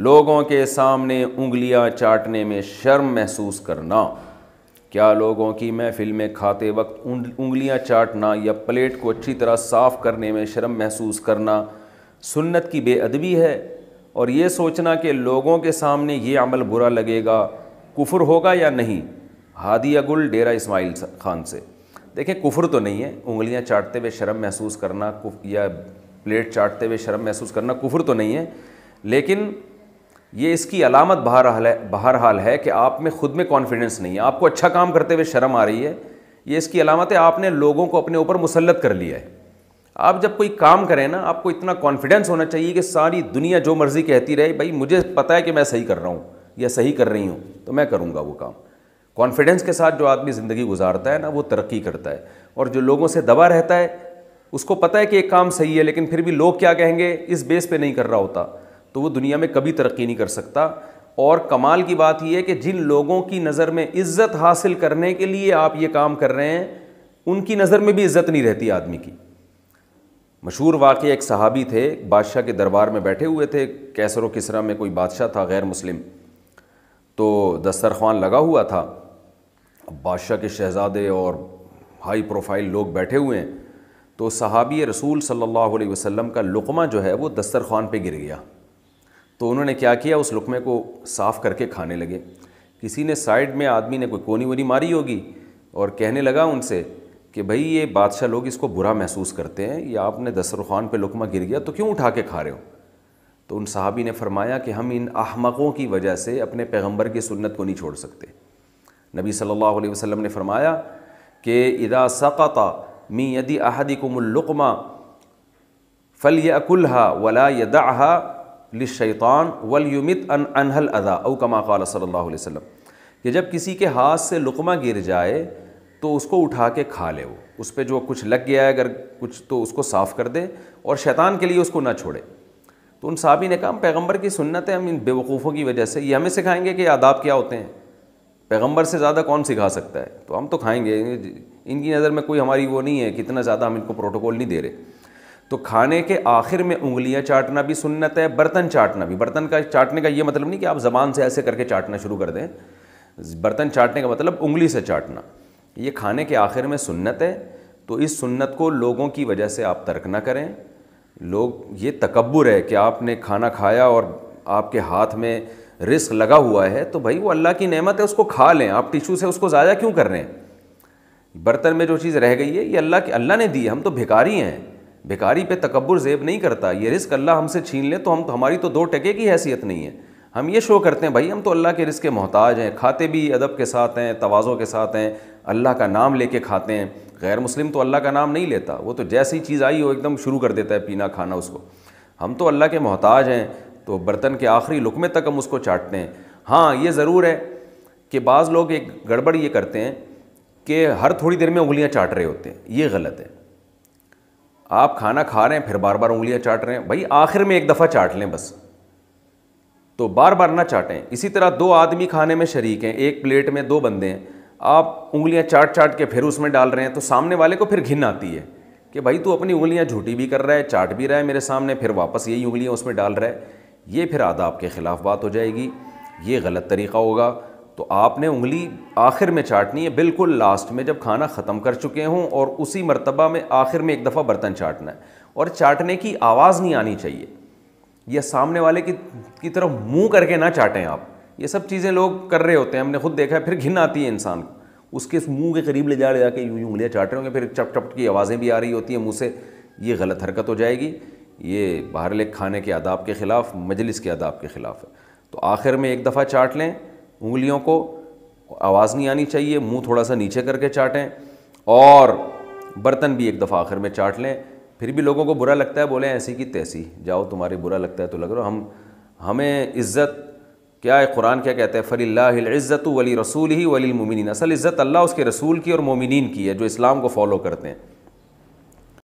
लोगों के सामने उंगलियां चाटने में शर्म महसूस करना क्या लोगों की महफिल में खाते वक्त उंगलियां चाटना या प्लेट को अच्छी तरह साफ़ करने में शर्म महसूस करना सुन्नत की बेअदबी है और ये सोचना कि लोगों के सामने ये अमल बुरा लगेगा कुफर होगा या नहीं हादिया गुल डेरा इस्माइल खान से देखें कुफर तो नहीं है उंगलियां चाटते हुए शर्म महसूस करना या प्लेट चाटते हुए शर्म महसूस करना कुफर तो नहीं है लेकिन ये इसकी अलामत बहरहाल है बहरहाल है कि आप में ख़ुद में कॉन्फिडेंस नहीं है आपको अच्छा काम करते हुए शर्म आ रही है ये इसकी अलामत है आपने लोगों को अपने ऊपर मुसलत कर लिया है आप जब कोई काम करें ना आपको इतना कॉन्फिडेंस होना चाहिए कि सारी दुनिया जो मर्ज़ी कहती रहे भाई मुझे पता है कि मैं सही कर रहा हूँ या सही कर रही हूँ तो मैं करूँगा वो काम कॉन्फिडेंस के साथ जो आदमी ज़िंदगी गुजारता है ना वो तरक्की करता है और जो लोगों से दबा रहता है उसको पता है कि एक काम सही है लेकिन फिर भी लोग क्या कहेंगे इस बेस पे नहीं कर रहा होता तो वो दुनिया में कभी तरक्की नहीं कर सकता और कमाल की बात यह है कि जिन लोगों की नज़र में इज़्ज़त हासिल करने के लिए आप ये काम कर रहे हैं उनकी नज़र में भी इज़्ज़त नहीं रहती आदमी की मशहूर वाक़ एक सहाबी थे बादशाह के दरबार में बैठे हुए थे कैसर किसरा में कोई बादशाह था गैर मुस्लिम तो दस्तरखान लगा हुआ था बादशाह के शहज़ादे और हाई प्रोफाइल लोग बैठे हुए हैं तो सहाबी रसूल सल्लल्लाहु अलैहि वसल्लम का लुकमा जो है वो दस्तरखान पे गिर गया तो उन्होंने क्या किया उस लुकमे को साफ़ करके खाने लगे किसी ने साइड में आदमी ने कोई कोनी वोनी मारी होगी और कहने लगा उनसे कि भाई ये बादशाह लोग इसको बुरा महसूस करते हैं या आपने दस्तरखान पे लुकमा गिर गया तो क्यों उठा के खा रहे हो तो उन साहबी ने फरमाया कि हम इन अहमकों की वजह से अपने पैगम्बर की सुन्नत को नहीं छोड़ सकते नबी सल्लल्लाहु अलैहि वसल्लम ने फरमाया कि इदा सक़ता मी यदि अहदी कुमुल्लुकमा फ़ल यकुल्हा वला यदा लिशैतान वल युमित अन अनहल अदा अव कमा कल सल्ला वसम कि जब किसी के हाथ से लुकमा गिर जाए तो उसको उठा के खा ले वो उस पर जो कुछ लग गया है अगर कुछ तो उसको साफ़ कर दे और शैतान के लिए उसको ना छोड़े तो उन साहबी ने कहा पैगम्बर की सुनत है हम इन बेवकूफ़ों की वजह से ये हमें सिखाएंगे कि आदाब क्या होते हैं पैगम्बर से ज़्यादा कौन सिखा सकता है तो हम तो खाएँगे इनकी नज़र में कोई हमारी वो नहीं है कितना ज़्यादा हम इनको प्रोटोकॉल नहीं दे रहे तो खाने के आखिर में उंगलियां चाटना भी सुन्नत है बर्तन चाटना भी बर्तन का चाटने का ये मतलब नहीं कि आप ज़बान से ऐसे करके चाटना शुरू कर दें बर्तन चाटने का मतलब उंगली से चाटना ये खाने के आखिर में सुन्नत है तो इस सुन्नत को लोगों की वजह से आप तर्क ना करें लोग ये तकबर है कि आपने खाना खाया और आपके हाथ में रिस्क लगा हुआ है तो भाई वो अल्लाह की नेमत है उसको खा लें आप टिशू से उसको ज़ाया क्यों कर रहे हैं बर्तन में जो चीज़ रह गई है ये अल्लाह के अल्लाह ने दी है हम तो भिकारी हैं भिकारी पे तकबर जेब नहीं करता ये रिस्क अल्लाह हमसे छीन ले तो हम तो हमारी तो दो टके की हैसियत नहीं है हम ये शो करते हैं भाई हम तो अल्लाह के रिस्क के मोहताज हैं खाते भी अदब के साथ हैं तोज़ों के साथ हैं अल्लाह का नाम लेके खाते हैं गैर मुस्लिम तो अल्लाह का नाम नहीं लेता वो तो जैसी चीज़ आई वो एकदम शुरू कर देता है पीना खाना उसको हम तो अल्लाह के मोहताज हैं तो बर्तन के आखिरी लुकमे तक हम उसको चाटते हैं हाँ ये ज़रूर है कि बाज़ लोग एक गड़बड़ ये करते हैं कि हर थोड़ी देर में उंगलियाँ चाट रहे होते हैं ये गलत है आप खाना खा रहे हैं फिर बार बार उंगलियां चाट रहे हैं भाई आखिर में एक दफ़ा चाट लें बस तो बार बार ना चाटें इसी तरह दो आदमी खाने में शरीक हैं एक प्लेट में दो बंदे हैं आप उंगलियां चाट चाट के फिर उसमें डाल रहे हैं तो सामने वाले को फिर घिन आती है कि भाई तू अपनी उंगलियां झूठी भी कर रहा है चाट भी रहा है मेरे सामने फिर वापस यही उंगलियां उसमें डाल रहा है ये फिर आदाब के ख़िलाफ़ बात हो जाएगी ये गलत तरीक़ा होगा तो आपने उंगली आखिर में चाटनी है बिल्कुल लास्ट में जब खाना ख़त्म कर चुके हों और उसी मरतबा में आखिर में एक दफ़ा बर्तन चाटना है और चाटने की आवाज़ नहीं आनी चाहिए या सामने वाले की की तरफ मुंह करके ना चाटें आप ये सब चीज़ें लोग कर रहे होते हैं हमने खुद देखा है फिर घिन आती है इंसान को उसके मुंह के करीब ले जा ले जाके यूँ यूं उंगलियाँ चाट रहे होंगे फिर चप चप की आवाज़ें भी आ रही होती हैं मुँह से ये गलत हरकत हो जाएगी ये बाहर ले खाने के आदाब के ख़िलाफ़ मजलिस के आदाब के ख़िलाफ़ है तो आखिर में एक दफ़ा चाट लें उंगलियों को आवाज़ नहीं आनी चाहिए मुंह थोड़ा सा नीचे करके चाटें और बर्तन भी एक दफ़ा आखिर में चाट लें फिर भी लोगों को बुरा लगता है बोले ऐसी की तैसी जाओ तुम्हारे बुरा लगता है तो लग रहा हम हमें इज़्ज़त क्या है कुरान क्या कहते हैं फ़रील्लाज़्ज़त वली रसूल ही वली मोमिन असल इज़्ज़त अल्लाह उसके रसूल की और मोमिन की है जो इस्लाम को फॉलो करते हैं